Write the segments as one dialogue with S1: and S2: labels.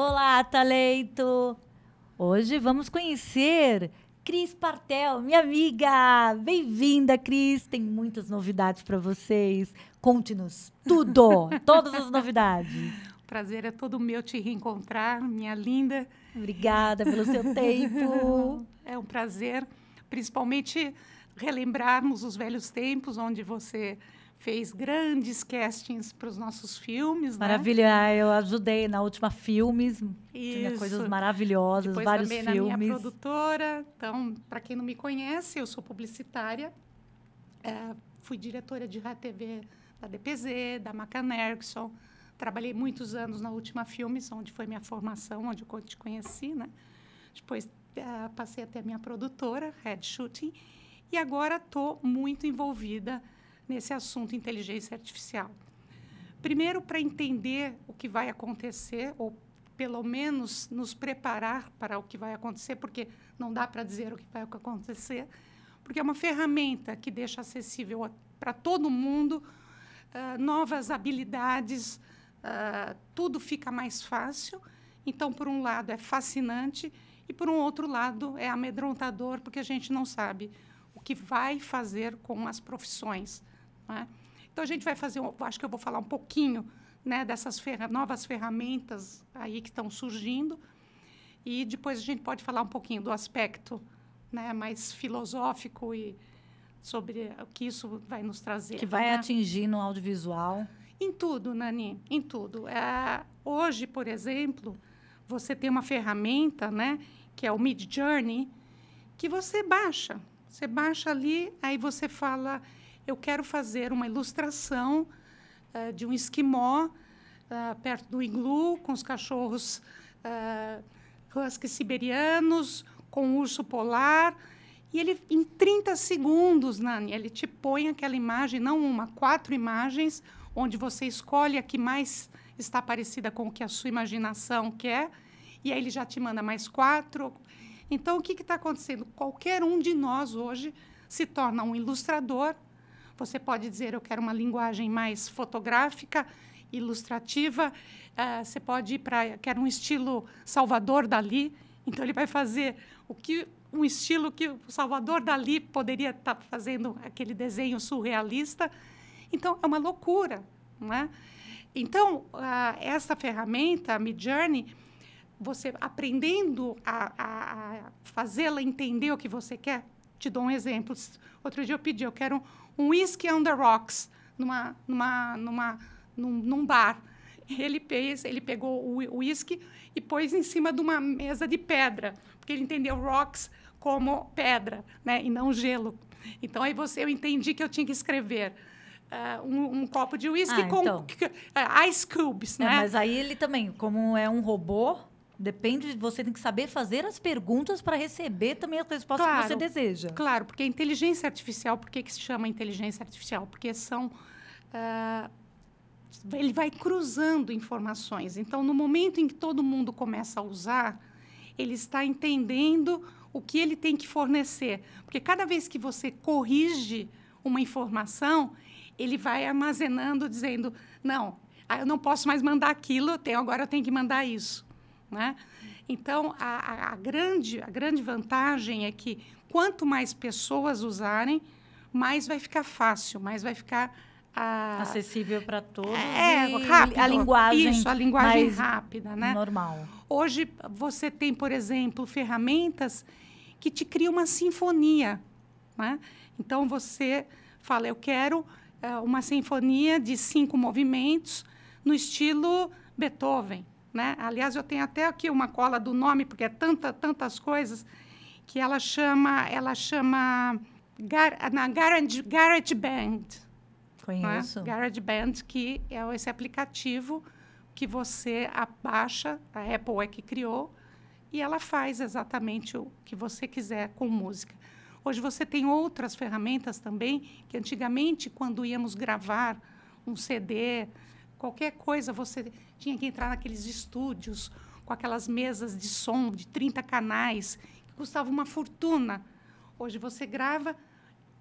S1: Olá, talento! Hoje vamos conhecer Cris Partel, minha amiga! Bem-vinda, Cris! Tem muitas novidades para vocês. Conte-nos tudo,
S2: todas as novidades. Prazer é todo meu te reencontrar, minha linda. Obrigada pelo seu tempo. É um prazer, principalmente relembrarmos os velhos tempos onde você fez grandes castings para os nossos filmes. Né? Maravilha,
S1: né? eu ajudei na última filmes, tinha coisas maravilhosas, Depois vários também filmes. Na minha
S2: produtora, então para quem não me conhece, eu sou publicitária, é, fui diretora de TV da DPZ, da Macanergson, trabalhei muitos anos na última filmes, onde foi minha formação, onde eu te conheci, né? Depois é, passei até a minha produtora, Red Shooting, e agora estou muito envolvida nesse assunto inteligência artificial. Primeiro, para entender o que vai acontecer, ou pelo menos nos preparar para o que vai acontecer, porque não dá para dizer o que vai acontecer, porque é uma ferramenta que deixa acessível para todo mundo uh, novas habilidades, uh, tudo fica mais fácil. Então, por um lado, é fascinante, e por um outro lado, é amedrontador, porque a gente não sabe o que vai fazer com as profissões. Né? Então a gente vai fazer, acho que eu vou falar um pouquinho né, dessas ferra novas ferramentas aí que estão surgindo e depois a gente pode falar um pouquinho do aspecto né, mais filosófico e sobre o que isso vai nos trazer. Que vai né? atingir no audiovisual. Em tudo, Nani, em tudo. É, hoje, por exemplo, você tem uma ferramenta, né, que é o Mid Journey, que você baixa. Você baixa ali, aí você fala, eu quero fazer uma ilustração uh, de um esquimó uh, perto do iglu, com os cachorros uh, husky siberianos, com um urso polar. E ele, em 30 segundos, Nani, ele te põe aquela imagem, não uma, quatro imagens, onde você escolhe a que mais está parecida com o que a sua imaginação quer, e aí ele já te manda mais quatro. Então, o que está acontecendo? Qualquer um de nós hoje se torna um ilustrador você pode dizer, eu quero uma linguagem mais fotográfica, ilustrativa. Uh, você pode ir para, quero um estilo Salvador Dali. Então ele vai fazer o que um estilo que o Salvador Dali poderia estar tá fazendo aquele desenho surrealista. Então é uma loucura, né? Então uh, essa ferramenta Mid Journey você aprendendo a, a, a fazê-la entender o que você quer. Te dou um exemplo. Outro dia eu pedi, eu quero um whisky on the rocks numa, numa, numa, num, num bar. Ele fez, ele pegou o whisky e pôs em cima de uma mesa de pedra, porque ele entendeu rocks como pedra, né, e não gelo. Então aí você, eu entendi que eu tinha que escrever Uh, um, um, copo de whisky ah, com então. uh, ice cubes, é, né? É, mas aí ele também,
S1: como é um robô, Depende, você tem que saber fazer as perguntas para receber
S2: também as respostas claro, que você deseja. Claro, porque a inteligência artificial, por que, que se chama inteligência artificial? Porque são. Uh, ele vai cruzando informações. Então, no momento em que todo mundo começa a usar, ele está entendendo o que ele tem que fornecer. Porque cada vez que você corrige uma informação, ele vai armazenando, dizendo: não, ah, eu não posso mais mandar aquilo, agora eu tenho que mandar isso. Né? Então, a, a, grande, a grande vantagem é que quanto mais pessoas usarem, mais vai ficar fácil, mais vai ficar a... Ah, acessível para todos. É, rápido. A linguagem. Isso, a linguagem rápida, né? Normal. Hoje você tem, por exemplo, ferramentas que te criam uma sinfonia, né? Então você fala, eu quero eh, uma sinfonia de cinco movimentos no estilo Beethoven. Né? Aliás, eu tenho até aqui uma cola do nome, porque é tanta, tantas coisas, que ela chama, ela chama gar, na Garage, garage Band. Né?
S1: Conheço. Né?
S2: Garage Band, que é esse aplicativo que você abaixa, a Apple é que criou, e ela faz exatamente o que você quiser com música. Hoje você tem outras ferramentas também, que antigamente, quando íamos gravar um CD, qualquer coisa, você tinha que entrar naqueles estúdios com aquelas mesas de som de 30 canais, que custava uma fortuna. Hoje você grava,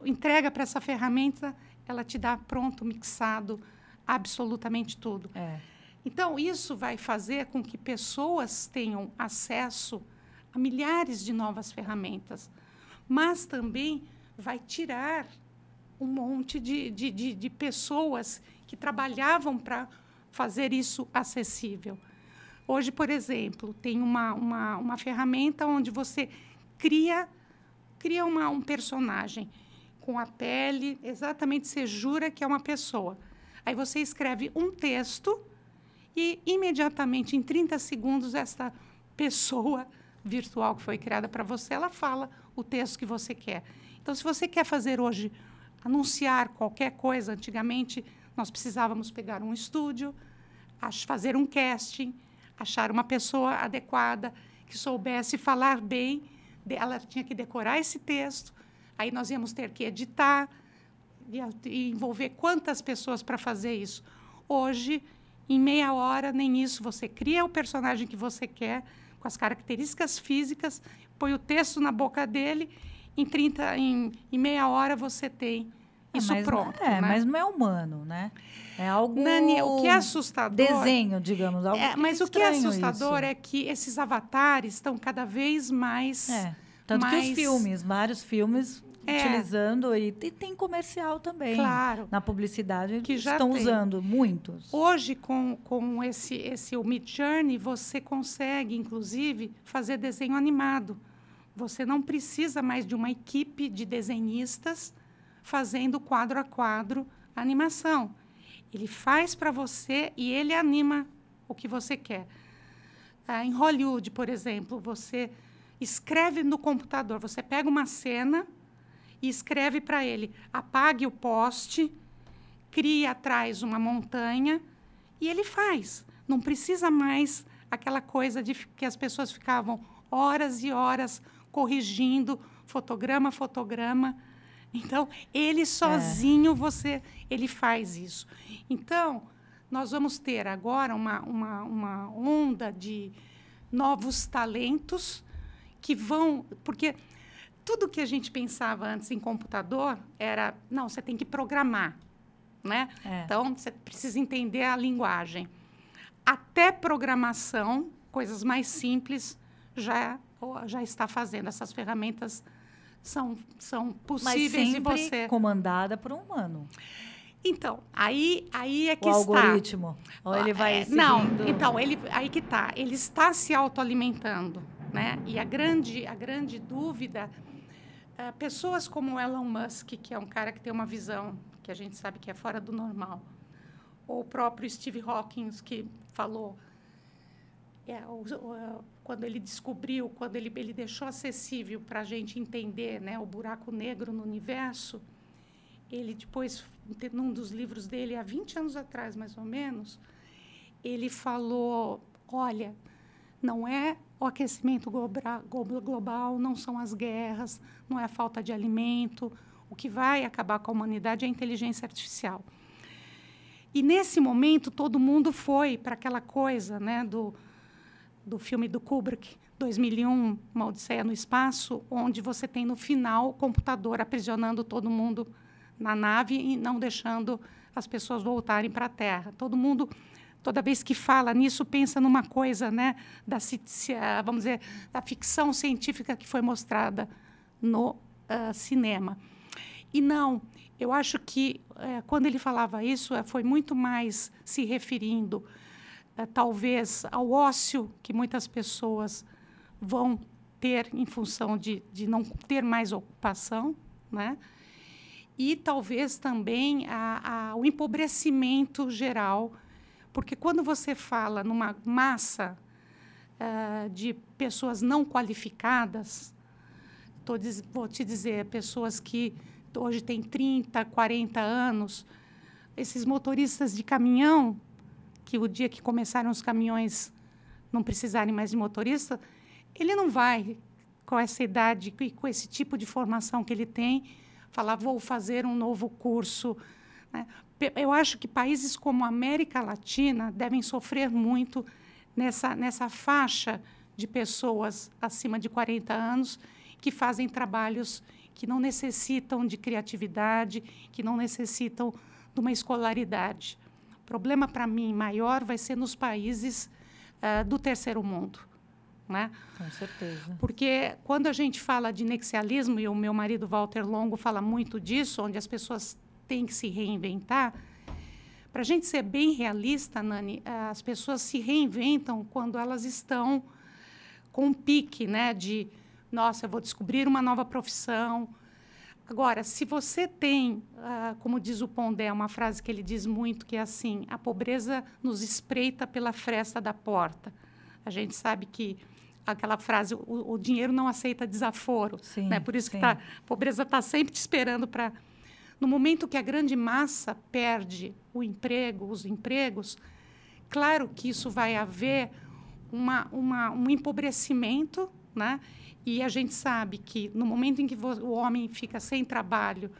S2: entrega para essa ferramenta, ela te dá pronto, mixado, absolutamente tudo. É. Então, isso vai fazer com que pessoas tenham acesso a milhares de novas ferramentas, mas também vai tirar um monte de, de, de, de pessoas que trabalhavam para fazer isso acessível. Hoje, por exemplo, tem uma, uma, uma ferramenta onde você cria, cria uma, um personagem com a pele, exatamente você jura que é uma pessoa. Aí você escreve um texto e imediatamente, em 30 segundos, esta pessoa virtual que foi criada para você, ela fala o texto que você quer. Então, se você quer fazer hoje, anunciar qualquer coisa, antigamente nós precisávamos pegar um estúdio, fazer um casting, achar uma pessoa adequada que soubesse falar bem. Ela tinha que decorar esse texto. Aí nós íamos ter que editar e, envolver quantas pessoas para fazer isso. Hoje, em meia hora, nem isso. Você cria o personagem que você quer, com as características físicas, põe o texto na boca dele. Em, 30, em, em meia hora, você tem é, isso mas, é, pronto. É, né? mas
S1: não é humano, né? É algo. Nani, o que é assustador. Desenho, digamos. Algo é, mas o que é assustador isso.
S2: é que esses avatares estão cada vez mais. É. Tanto mais... que os filmes,
S1: vários filmes é. utilizando
S2: e, e tem comercial também. Claro.
S1: Na publicidade que já estão tem. usando muitos.
S2: Hoje com, com esse esse o Mid Journey você consegue inclusive fazer desenho animado. Você não precisa mais de uma equipe de desenhistas fazendo quadro a quadro animação. Ele faz para você e ele anima o que você quer. Ah, em Hollywood, por exemplo, você escreve no computador, você pega uma cena e escreve para ele: apague o poste, crie atrás uma montanha e ele faz. Não precisa mais aquela coisa de que as pessoas ficavam horas e horas corrigindo fotograma, fotograma. Então, ele é. sozinho, é. você, ele faz isso. Então, nós vamos ter agora uma, uma, uma onda de novos talentos que vão. Porque tudo que a gente pensava antes em computador era: não, você tem que programar. Né? É. Então, você precisa entender a linguagem. Até programação, coisas mais simples, já, já está fazendo essas ferramentas são, são possíveis Mas de você.
S1: comandada por um humano.
S2: Então, aí, aí é que o está. O algoritmo.
S1: Ou ele vai. É, não, então,
S2: ele, aí que está. Ele está se autoalimentando. Né? E a grande, a grande dúvida. É, pessoas como Elon Musk, que é um cara que tem uma visão que a gente sabe que é fora do normal, ou o próprio Steve Hawkins, que falou é, quando ele descobriu, quando ele, ele deixou acessível para a gente entender né, o buraco negro no universo, ele depois, num dos livros dele, há 20 anos atrás mais ou menos, ele falou: olha, não é o aquecimento global, não são as guerras, não é a falta de alimento. O que vai acabar com a humanidade é a inteligência artificial. E nesse momento todo mundo foi para aquela coisa, né, do do filme do Kubrick, 2001, Uma Odisseia no Espaço, onde você tem no final o computador aprisionando todo mundo na nave e não deixando as pessoas voltarem para a Terra. Todo mundo toda vez que fala nisso pensa numa coisa né da ah, vamos dizer da ficção científica que foi mostrada no uh, cinema e não eu acho que uh, quando ele falava isso uh, foi muito mais se referindo eh, talvez ao ócio que muitas pessoas vão ter em função de, de não ter mais ocupação, né? E talvez também a, a, o empobrecimento geral, porque quando você fala numa massa uh, de pessoas não qualificadas, tô, vou te dizer, pessoas que hoje têm 30, 40 anos, esses motoristas de caminhão que o dia que começarem os caminhões não precisarem mais de motorista, ele não vai, com essa idade e com esse tipo de formação que ele tem, falar, vou fazer um novo curso. Né? Eu acho que países como a América Latina devem sofrer muito nessa, nessa faixa de pessoas acima de 40 anos que fazem trabalhos que não necessitam de criatividade, que não necessitam de uma escolaridade problema para mim maior vai ser nos países uh, do terceiro mundo. Né?
S1: Com certeza.
S2: Porque quando a gente fala de nexialismo, e o meu marido Walter Longo fala muito disso, onde as pessoas têm que se reinventar, para a gente ser bem realista, Nani, eh, as pessoas se reinventam quando elas estão com um pique né, de, nossa, eu vou descobrir uma nova profissão, Agora, se você tem, ah, como diz o Pondé, uma frase que ele diz muito, que é assim: a pobreza nos espreita pela fresta da porta. A gente sabe que aquela frase, o, o dinheiro não aceita desaforo. Sim, né? Por isso sim. que tá, a pobreza está sempre te esperando para. No momento que a grande massa perde o emprego, os empregos, claro que isso vai haver uma, uma um empobrecimento, né? E a gente sabe que no momento em que o homem fica sem trabalho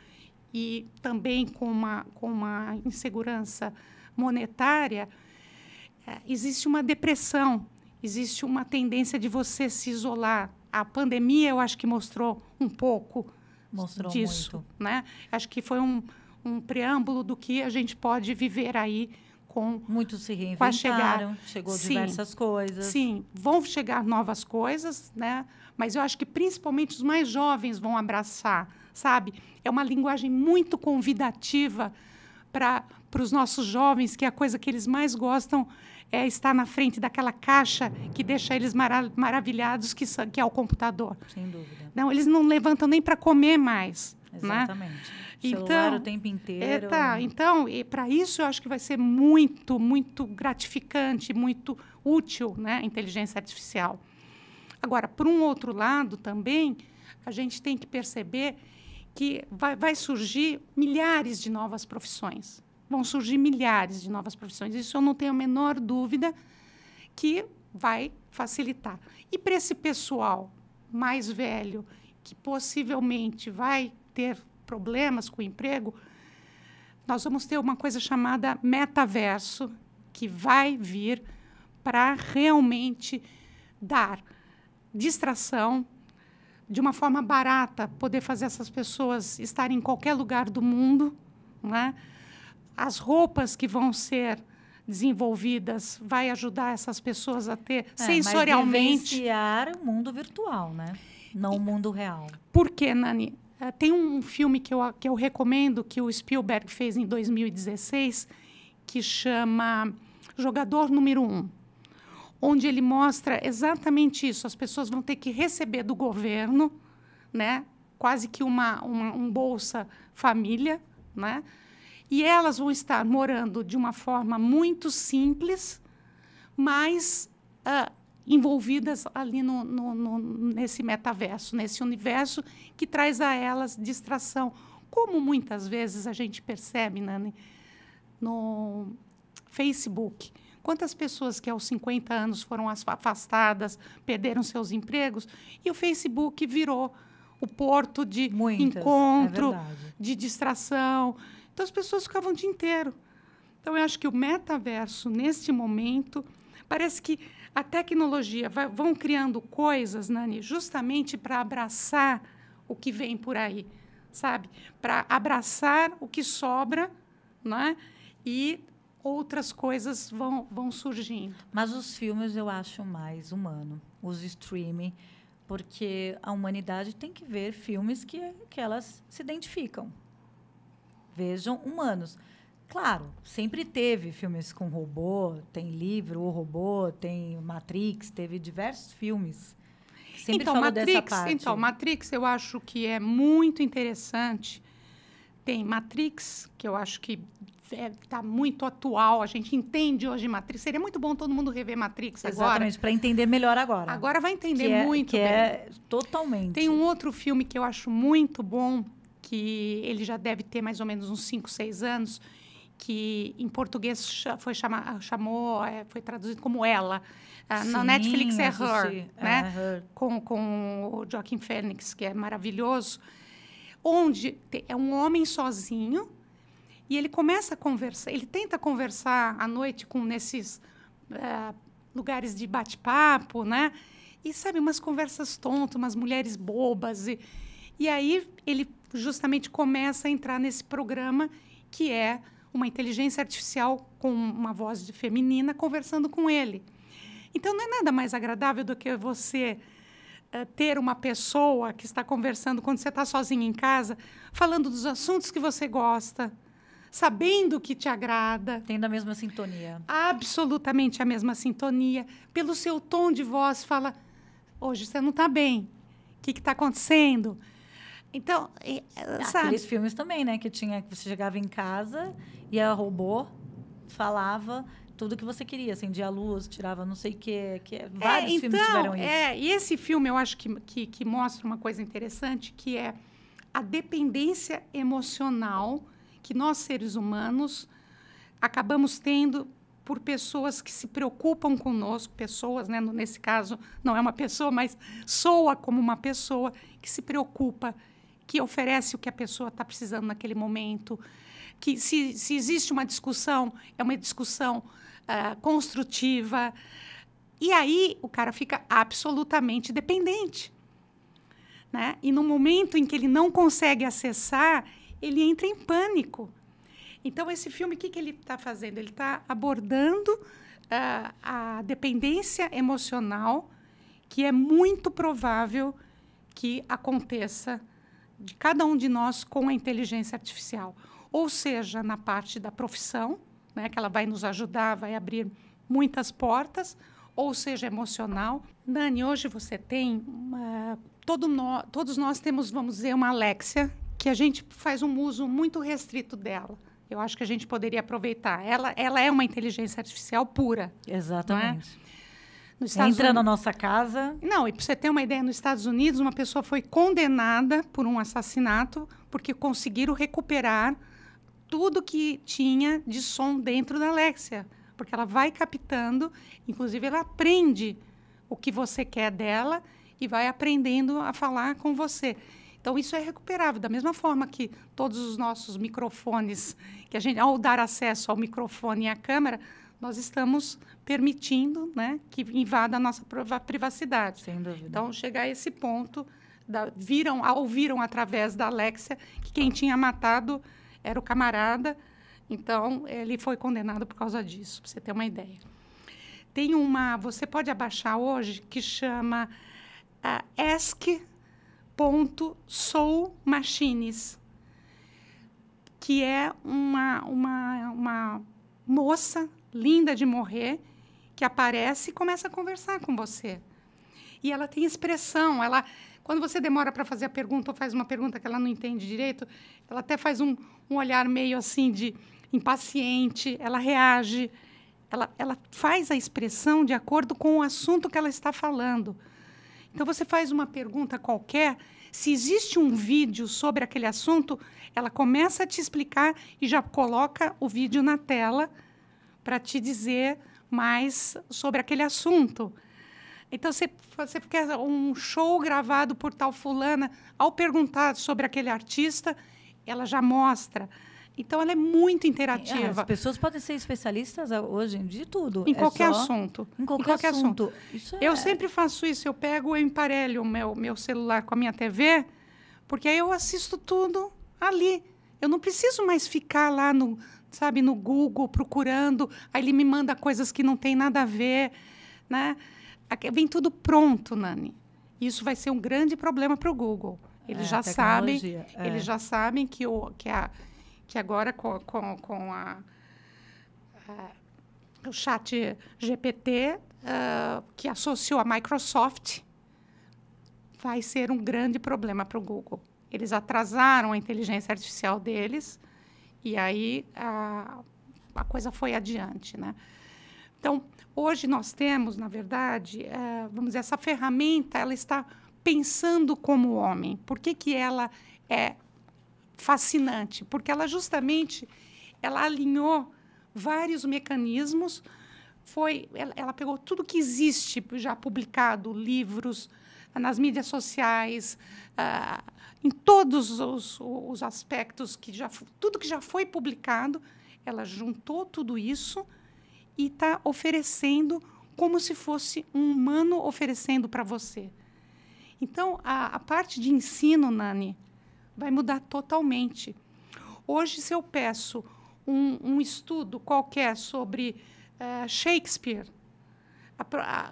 S2: e também com uma, com uma insegurança monetária, é, existe uma depressão, existe uma tendência de você se isolar. A pandemia, eu acho que mostrou um pouco mostrou disso. Muito. Né? Acho que foi um, um preâmbulo do que a gente pode viver aí com muitos se reinventaram, com a chegar. chegou sim, diversas coisas. Sim, vão chegar novas coisas, né? Mas eu acho que principalmente os mais jovens vão abraçar, sabe? É uma linguagem muito convidativa para para os nossos jovens, que a coisa que eles mais gostam é estar na frente daquela caixa que deixa eles mara maravilhados, que, que, é o computador. Sem dúvida. Não, eles não levantam nem para comer mais. Né? Exatamente. Né? Celular então, o tempo inteiro. É, tá. Então, e para isso eu acho que vai ser muito, muito gratificante, muito útil, né, a inteligência artificial. Agora, por um outro lado também, a gente tem que perceber que vai, vai surgir milhares de novas profissões. Vão surgir milhares de novas profissões. Isso eu não tenho a menor dúvida que vai facilitar. E para esse pessoal mais velho, que possivelmente vai ter problemas com o emprego, nós vamos ter uma coisa chamada metaverso, que vai vir para realmente dar distração de uma forma barata, poder fazer essas pessoas estarem em qualquer lugar do mundo. Né? As roupas que vão ser desenvolvidas vai ajudar essas pessoas a ter é, sensorialmente. Mas
S1: vivenciar o mundo virtual, né? Não e, o mundo real.
S2: Por quê, Nani? É, tem um filme que eu, que eu recomendo que o Spielberg fez em 2016 que chama Jogador Número Um, onde ele mostra exatamente isso. As pessoas vão ter que receber do governo, né, quase que uma, uma um bolsa família, né, e elas vão estar morando de uma forma muito simples, mas uh, envolvidas ali no, no, no, nesse metaverso, nesse universo que traz a elas distração. Como muitas vezes a gente percebe, Nani, no Facebook, quantas pessoas que aos 50 anos foram afastadas, perderam seus empregos, e o Facebook virou o porto de muitas, é encontro, é de distração. Então as pessoas ficavam o dia inteiro. Então eu acho que o metaverso, neste momento, parece que a tecnologia, vai, vão criando coisas, Nani, justamente para abraçar o que vem por aí, sabe? Para abraçar o que sobra, né? E outras coisas vão, vão surgindo. Mas os filmes
S1: eu acho mais humano, os streaming, porque a humanidade tem que ver filmes que, que elas se identificam. Vejam humanos. Claro, sempre teve filmes com robô, tem livro, o robô, tem Matrix, teve diversos filmes. Sempre então, Matrix, Então,
S2: Matrix eu acho que é muito interessante. Tem Matrix, que eu acho que está é, tá muito atual, a gente entende hoje Matrix. Seria muito bom todo mundo rever Matrix Exatamente, agora. Exatamente, para entender melhor agora. Agora vai entender que é- muito. É, que bem. é totalmente. Tem um outro filme que eu acho muito bom, que ele já deve ter mais ou menos uns 5, 6 anos, que em português foi chama, chamou, é, foi traduzido como ela. Ah, na Netflix é Her, né? É her. Com, com o Joaquim Fênix, que é maravilhoso. Onde é um homem sozinho e ele começa a conversar, ele tenta conversar à noite com nesses uh, lugares de bate-papo, né? E sabe, umas conversas tontas, umas mulheres bobas. E, e aí ele justamente começa a entrar nesse programa que é uma inteligência artificial com uma voz de feminina conversando com ele. Então não é nada mais agradável do que você eh, ter uma pessoa que está conversando quando você está sozinho em casa, falando dos assuntos que você gosta, sabendo que te agrada. Tendo a mesma sintonia. Absolutamente a mesma sintonia. Pelo seu tom de voz, fala: hoje você não está bem. O que está acontecendo?
S1: Então, e, ah, sabe? Aqueles filmes também, né? Que tinha que você chegava em casa e a robô falava tudo que você queria, acendia assim, a luz, tirava não sei o quê, que é, é vários então, filmes tiveram isso.
S2: É, e esse filme eu acho que, que, que mostra uma coisa interessante, que é a dependência emocional que nós seres humanos acabamos tendo por pessoas que se preocupam conosco, pessoas, né, nesse caso não é uma pessoa, mas soa como uma pessoa que se preocupa que oferece o que a pessoa está precisando naquele momento, que se, se, existe uma discussão, é uma discussão uh, construtiva. E aí o cara fica absolutamente dependente. Né? E no momento em que ele não consegue acessar, ele entra em pânico. Então, esse filme, o que, que ele está fazendo? Ele está abordando uh, a dependência emocional, que é muito provável que aconteça de cada um de nós com a inteligência artificial. Ou seja, na parte da profissão, né, que ela vai nos ajudar, vai abrir muitas portas, ou seja, emocional. Dani, hoje você tem. Uma, todo no, todos nós temos, vamos dizer, uma Alexia, que a gente faz um uso muito restrito dela. Eu acho que a gente poderia aproveitar. Ela, ela é uma inteligência artificial pura. É? Exatamente. Nos Estados Entra Unidos... na nossa casa. Não, e para você ter uma ideia, nos Estados Unidos, uma pessoa foi condenada por um assassinato porque conseguiram recuperar tudo que tinha de som dentro da Alexia. Porque ela vai captando, inclusive ela aprende o que você quer dela e vai aprendendo a falar com você. Então, isso é recuperável. Da mesma forma que todos os nossos microfones, que a gente, ao dar acesso ao microfone e à câmera, nós estamos permitindo né, que invada a nossa privacidade. Sem dúvida. Então, chegar a esse ponto, da, viram, ouviram através da Alexia que quem tinha matado era o camarada, então ele foi condenado por causa disso, para você ter uma ideia. Tem uma, você pode abaixar hoje, que chama uh, ESC.soulmachines, que é uma, uma, uma moça linda de morrer que aparece e começa a conversar com você. E ela tem expressão, ela quando você demora para fazer a pergunta ou faz uma pergunta que ela não entende direito, ela até faz um, um olhar meio assim de impaciente, ela reage, ela, ela faz a expressão de acordo com o assunto que ela está falando. Então você faz uma pergunta qualquer, se existe um vídeo sobre aquele assunto, ela começa a te explicar e já coloca o vídeo na tela para te dizer mais sobre aquele assunto. Então, você, você quer um show gravado por tal fulana, ao perguntar sobre aquele artista, ela já mostra. Então, ela é muito interativa. É, as pessoas podem ser especialistas ah, hoje de tudo. Em é qualquer só... assunto. Em qualquer, em qualquer assunto. assunto. É eu é... sempre faço isso. Eu pego, eu emparelho o meu, meu celular com a minha TV, porque aí eu assisto tudo ali. Eu não preciso mais ficar lá no, sabe, no Google, procurando, aí ele me manda coisas que não tem nada a ver, né? Vem tudo pronto, Nani. Isso vai ser um grande problema para o Google. Eles é, já sabem, é. eles já sabem que o que a que agora com, com, com a, a, o chat GPT uh, ah, que associou a Microsoft vai ser um grande problema para o Google. Eles atrasaram a inteligência artificial deles e aí a, a coisa foi adiante, né? Então, hoje nós temos, na verdade, é, vamos dizer, essa ferramenta, ela está pensando como homem. Por que, que ela é fascinante? Porque ela justamente, ela alinhou vários mecanismos, foi, ela, ela pegou tudo que existe já publicado, livros, nas mídias sociais, ah, em todos os, os aspectos que já tudo que já foi publicado, ela juntou tudo isso e está oferecendo como se fosse um humano oferecendo para você. Então, a, a, parte de ensino, Nani, vai mudar totalmente. Hoje, se eu peço um, um estudo qualquer sobre uh, Shakespeare,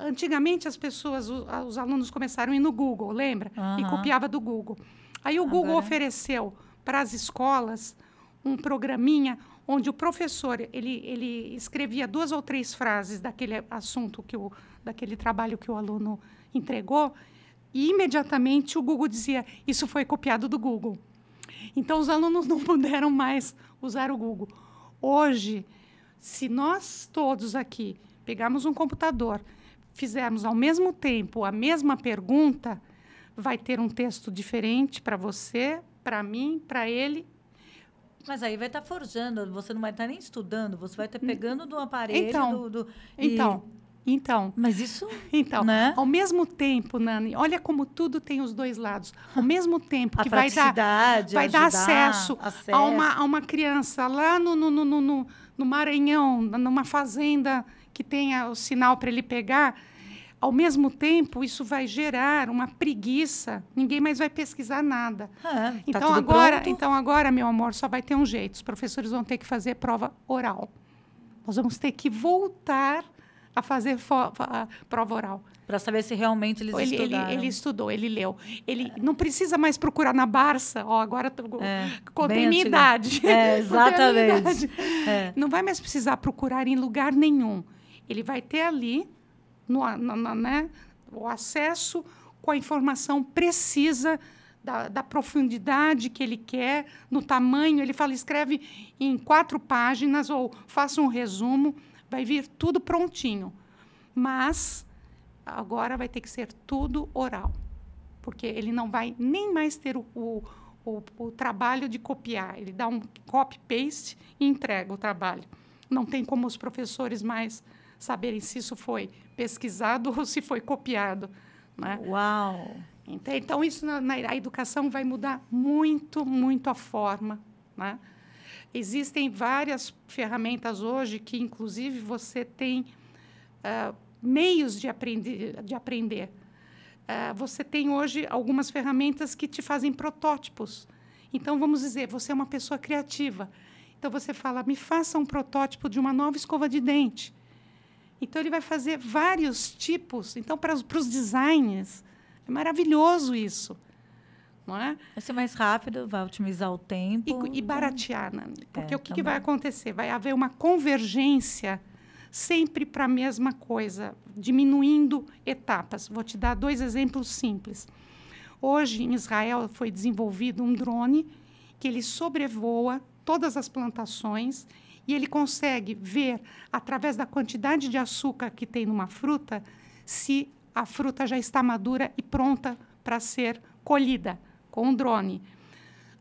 S2: antigamente as pessoas, os, os, alunos começaram a ir no Google, lembra? Uhum. E copiava do Google. Aí o Agora... Google ofereceu para as escolas um programinha onde o professor ele, ele escrevia duas ou três frases daquele assunto que o, daquele trabalho que o aluno entregou e imediatamente o Google dizia isso foi copiado do Google. Então os alunos não puderam mais usar o Google. Hoje, se nós todos aqui pegamos um computador, fizemos ao mesmo tempo a mesma pergunta, vai ter um texto diferente para você, para mim, para ele
S1: mas aí vai estar tá forjando, você não vai estar tá nem estudando, você vai estar tá hum. pegando do
S2: aparelho. Então, do, do e... então, então. Mas isso. Então, né? ao mesmo tempo, Nani, olha como tudo tem os dois lados. Ao mesmo tempo que vai dar, vai dar acesso, acesso, A, uma, a uma criança lá no, no, no, no, no Maranhão, numa fazenda que tenha o sinal para ele pegar, ao mesmo tempo, isso vai gerar uma preguiça. Ninguém mais vai pesquisar nada. Ah, tá então agora, pronto. então agora, meu amor, só vai ter um jeito. Os professores vão ter que fazer prova oral. Nós vamos ter que voltar a fazer a prova oral. Para saber se realmente eles ele, estudaram. Ele, ele, estudou, ele leu. Ele é. não precisa mais procurar na Barça. Ó, agora tô, é, contei minha idade. É, exatamente. idade. É. Não vai mais precisar procurar em lugar nenhum. Ele vai ter ali no, no, no, né, o acesso com a informação precisa da, da, profundidade que ele quer, no tamanho. Ele fala, escreve em quatro páginas ou faça um resumo, vai vir tudo prontinho. Mas agora vai ter que ser tudo oral, porque ele não vai nem mais ter o, o, o, o trabalho de copiar. Ele dá um copy-paste e entrega o trabalho. Não tem como os professores mais saberem se isso foi pesquisado ou se foi copiado. Né? Uau! Então, isso na, na a educação vai mudar muito, muito a forma. Né? Existem várias ferramentas hoje que, inclusive, você tem uh, meios de aprender. De aprender. Uh, você tem hoje algumas ferramentas que te fazem protótipos. Então, vamos dizer, você é uma pessoa criativa. Então, você fala, me faça um protótipo de uma nova escova de dente. Então, ele vai fazer vários tipos. Então, para os, para os designs, é maravilhoso isso. Não é? Vai ser mais rápido, vai otimizar o tempo. E, e né? baratear. Né? Porque é, o que, que, vai acontecer? Vai haver uma convergência sempre para a mesma coisa, diminuindo etapas. Vou te dar dois exemplos simples. Hoje, em Israel, foi desenvolvido um drone que ele sobrevoa todas as plantações e ele consegue ver, através da quantidade de açúcar que tem numa fruta, se a fruta já está madura e pronta para ser colhida com um drone.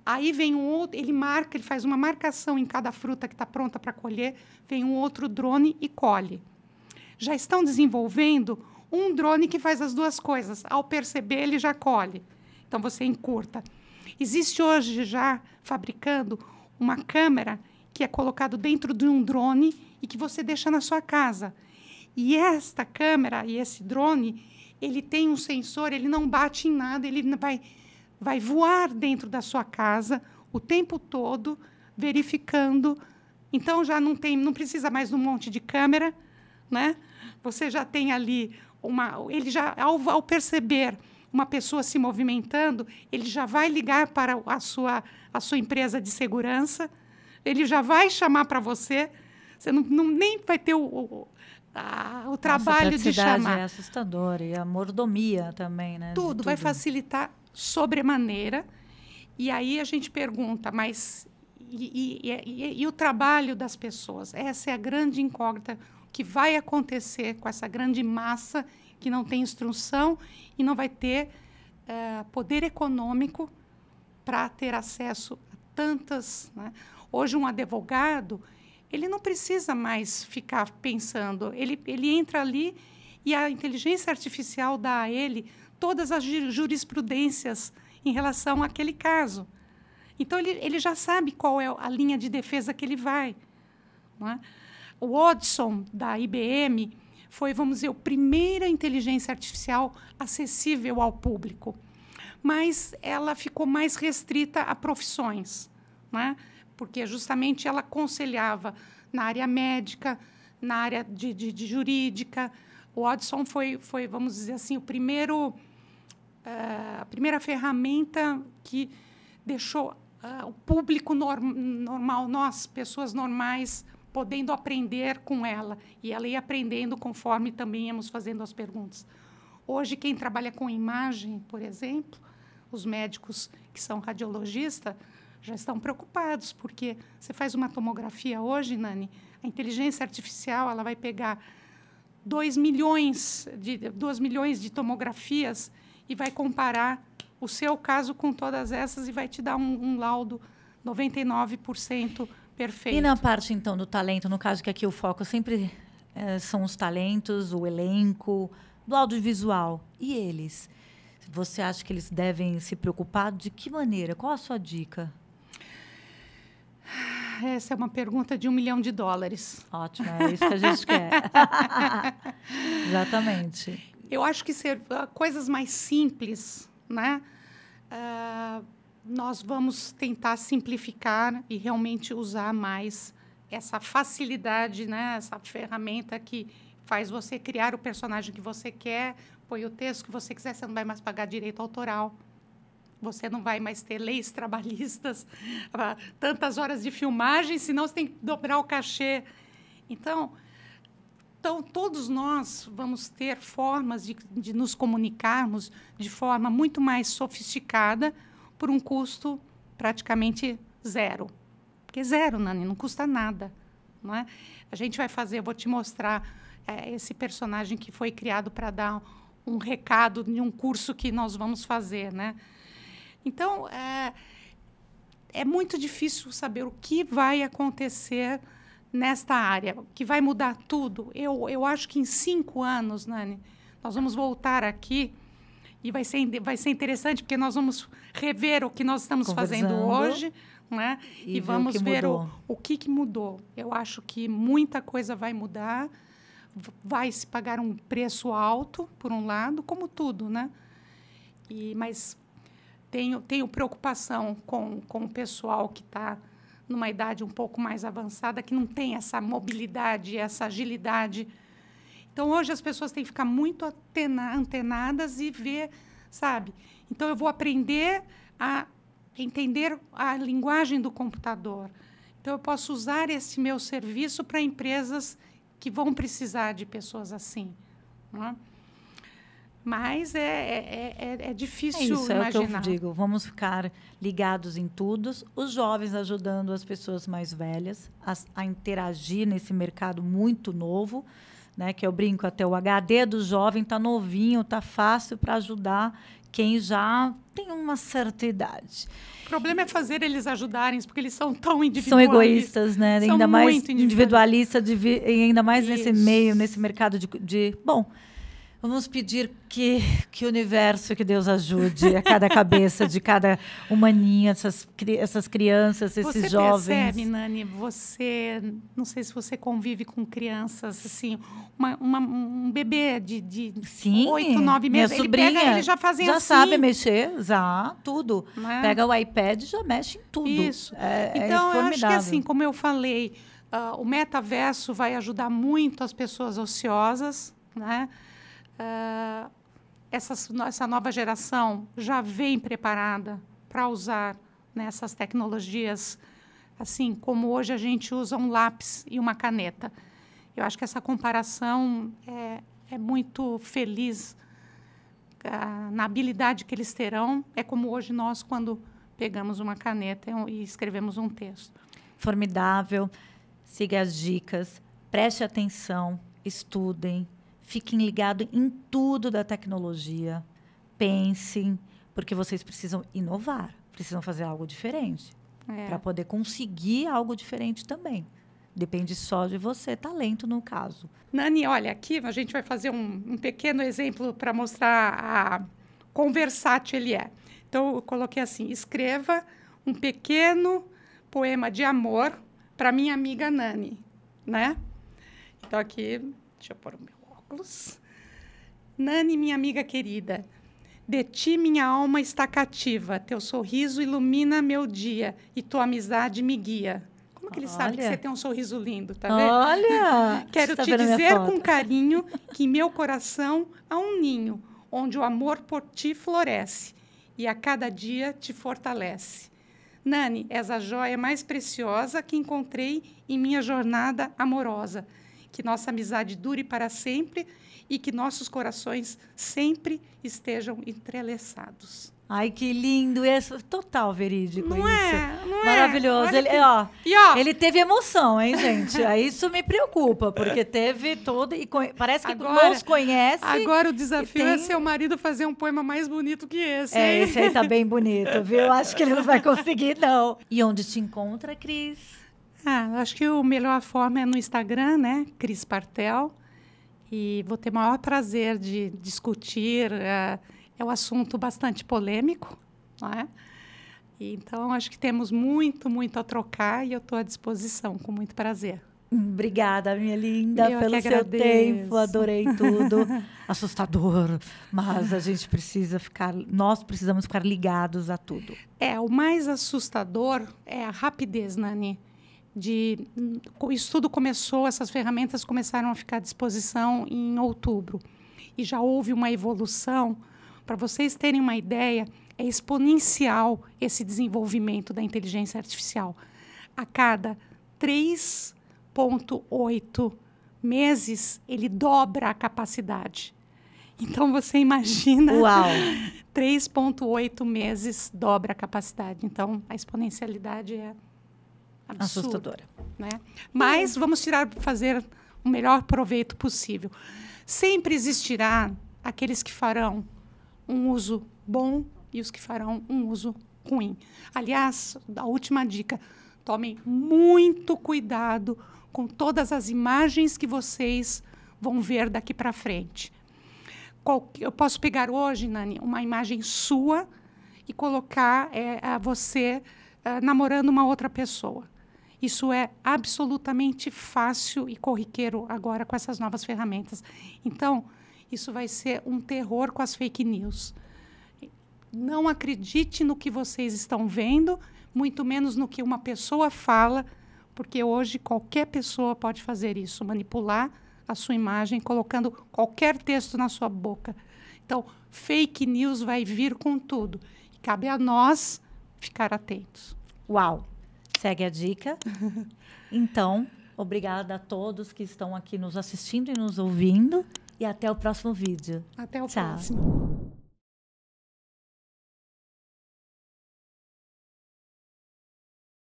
S2: Aí vem um outro, ele marca, ele faz uma marcação em cada fruta que está pronta para colher, vem um outro drone e colhe. Já estão desenvolvendo um drone que faz as duas coisas. Ao perceber, ele já colhe. Então você encurta. Existe hoje já fabricando uma câmera que é colocado dentro de um drone e que você deixa na sua casa. E esta câmera e esse drone, ele tem um sensor, ele não bate em nada, ele vai, vai voar dentro da sua casa o tempo todo, verificando. Então já não tem, não precisa mais de um monte de câmera, né? Você já tem ali uma, ele já ao, ao perceber uma pessoa se movimentando, ele já vai ligar para a sua a sua empresa de segurança ele já vai chamar para você. Você não, não, nem vai ter o, o, a, o trabalho Nossa, de chamar. É
S1: assustador e a mordomia também, né? Tudo, tudo, vai
S2: facilitar sobremaneira. E aí a gente pergunta, mas e, e, e, e o trabalho das pessoas? Essa é a grande incógnita que vai acontecer com essa grande massa que não tem instrução e não vai ter uh, poder econômico para ter acesso a tantas. Né? Hoje, um advogado, ele não precisa mais ficar pensando, ele, ele entra ali e a inteligência artificial dá a ele todas as jurisprudências em relação àquele caso. Então, ele, ele já sabe qual é a linha de defesa que ele vai. É? O Watson, da IBM, foi, vamos dizer, a primeira inteligência artificial acessível ao público. Mas ela ficou mais restrita a profissões. É? porque justamente ela aconselhava na área médica, na área de, de, de jurídica. O Odson foi, foi, vamos dizer assim, o primeiro, uh, a primeira ferramenta que deixou uh, o público norm normal, nós, pessoas normais, podendo aprender com ela. E ela ia aprendendo conforme também íamos fazendo as perguntas. Hoje, quem trabalha com imagem, por exemplo, os médicos que são radiologistas, já estão preocupados, porque você faz uma tomografia hoje, Nani, a inteligência artificial ela vai pegar 2 milhões de, 2 milhões de tomografias e vai comparar o seu caso com todas essas e vai te dar um, um laudo 99% perfeito. E na
S1: parte, então, do talento, no caso que aqui o foco sempre é, são os talentos, o elenco, do audiovisual. E eles? Você acha que eles devem se preocupar? De que
S2: maneira? Qual a sua dica? Essa é uma pergunta de um milhão de dólares. Ótimo, é isso que a gente quer. Exatamente. Eu acho que ser, ah, coisas mais simples, né? Uh, nós vamos tentar simplificar e realmente usar mais essa facilidade, né? Essa ferramenta que faz você criar o personagem que você quer, põe o texto que você quiser, você não vai mais pagar direito autoral você não vai mais ter leis trabalhistas, tantas horas de filmagem, senão você tem que dobrar o cachê. Então, então todos nós vamos ter formas de, de nos comunicarmos de forma muito mais sofisticada por um custo praticamente zero. Porque zero, Nani, não custa nada. Não é? A gente vai fazer, eu vou te mostrar é, esse personagem que foi criado para dar um recado de um curso que nós vamos fazer, né? Então, é, é muito difícil saber o que vai acontecer nesta área, que vai mudar tudo. Eu, eu acho que em cinco anos, Nani, nós vamos voltar aqui e vai ser, vai ser interessante, porque nós vamos rever o que nós estamos fazendo hoje. Né? E, e vamos ver o, o que, que mudou. Eu acho que muita coisa vai mudar vai se pagar um preço alto, por um lado, como tudo, né? E, mas tenho, tenho preocupação com, com o pessoal que está numa idade um pouco mais avançada, que não tem essa mobilidade, essa agilidade. Então, hoje as pessoas têm que ficar muito antena, antenadas e ver, sabe? Então, eu vou aprender a entender a linguagem do computador. Então, eu posso usar esse meu serviço para empresas que vão precisar de pessoas assim. Não é? Mas é é, é, é, é, é difícil isso, imaginar. É o que eu digo.
S1: Vamos ficar ligados em tudo. Os jovens ajudando as pessoas mais velhas a, a interagir nesse mercado muito novo. Né, que eu brinco até o HD do jovem está novinho, está fácil para ajudar quem já tem uma certa idade.
S2: O problema é fazer eles ajudarem, porque eles são tão individualistas. São egoístas, né? São ainda mais
S1: individualistas, individualista, ainda mais Isso. nesse meio, nesse mercado de, de bom, Vamos pedir que, que o universo, que Deus ajude a cada cabeça de cada humaninha, essas, essas crianças, esses você jovens. Você percebe,
S2: Nani, você, não sei se você convive com crianças, assim, uma, uma, um bebê de, de Sim, 8, 9 meses, minha ele sobrinha, pega, ele já fazem assim. Já sabe mexer,
S1: já, tudo. É? Pega o
S2: iPad e já mexe em tudo. Isso. É, é então, é eu acho que assim, como eu falei, uh, o metaverso vai ajudar muito as pessoas ociosas, né? Ah, essa, essa nova geração já vem preparada para usar né, essas tecnologias, assim como hoje a gente usa um lápis e uma caneta. Eu acho que essa comparação é, é muito feliz ah, na habilidade que eles terão. É como hoje nós, quando pegamos uma caneta e escrevemos um texto. Formidável. Siga
S1: as dicas, preste atenção, estudem, Fiquem ligados em tudo da tecnologia. Pensem, porque vocês precisam inovar, precisam fazer algo diferente. É. Para poder conseguir algo diferente também. Depende só de você, talento no caso.
S2: Nani, olha, aqui a gente vai fazer um, um pequeno exemplo para mostrar a quão versátil ele é. Então, eu coloquei assim: escreva um pequeno poema de amor para minha amiga Nani, né? Então, aqui, deixa eu pôr o meu séculos. Nani, minha amiga querida, de ti minha alma está cativa, teu sorriso ilumina meu dia e tua amizade me guia. Como que ele Olha. sabe que você tem um sorriso lindo, tá vendo? Olha! Quero tá te dizer com carinho que meu coração há um ninho onde o amor por ti floresce e a cada dia te fortalece. Nani, és a joia mais preciosa que encontrei em minha jornada amorosa que nossa amizade dure para sempre e que nossos corações sempre estejam entrelaçados. Ai, que lindo! Esse, total verídico não isso. É, não é? Maravilhoso. É. Ele, que... ó,
S1: e, ó, ele teve emoção, hein, gente?
S2: isso me preocupa, porque teve todo E parece que agora, nos conhece. Agora o desafio é tem... é seu marido fazer um poema mais bonito que esse. É, hein? esse aí tá bem
S1: bonito, viu? Acho que ele não vai conseguir,
S2: não. E onde te encontra, Cris? Ah, acho que a melhor forma é no Instagram, né? Cris Partel. E vou ter o maior prazer de discutir. É, é um assunto bastante polêmico, não é? Então, acho que temos muito, muito a trocar e eu estou à disposição, com muito prazer. Obrigada, minha linda, eu pelo seu tempo. Adorei tudo.
S1: Assustador, mas a gente precisa ficar, nós precisamos ficar ligados a tudo.
S2: É, o mais assustador é a rapidez, Nani de hum, isso tudo começou, essas ferramentas começaram a ficar à disposição em outubro e já houve uma evolução. Para vocês terem uma ideia, é exponencial esse desenvolvimento da inteligência artificial. A cada 3,8 meses, ele dobra a capacidade. Então você imagina. Uau! 3,8 meses dobra a capacidade. Então a exponencialidade é assustadora. Né? Hum. Mas vamos tirar, fazer o melhor proveito possível. Sempre existirá aqueles que farão um uso bom e os que farão um uso ruim. Aliás, a última dica: tomem muito cuidado com todas as imagens que vocês vão ver daqui para frente. eu posso pegar hoje, Nani, uma imagem sua e colocar é, você é, namorando uma outra pessoa. Isso é absolutamente fácil e corriqueiro agora com essas novas ferramentas. Então, isso vai ser um terror com as fake news. Não acredite no que vocês estão vendo, muito menos no que uma pessoa fala, porque hoje qualquer pessoa pode fazer isso, manipular a sua imagem colocando qualquer texto na sua boca. Então, fake news vai vir com tudo. E cabe a nós ficar atentos. Uau! Segue a dica. Então,
S1: obrigada a todos que estão aqui nos assistindo e nos ouvindo. E até o próximo vídeo. Até o Tchau. próximo.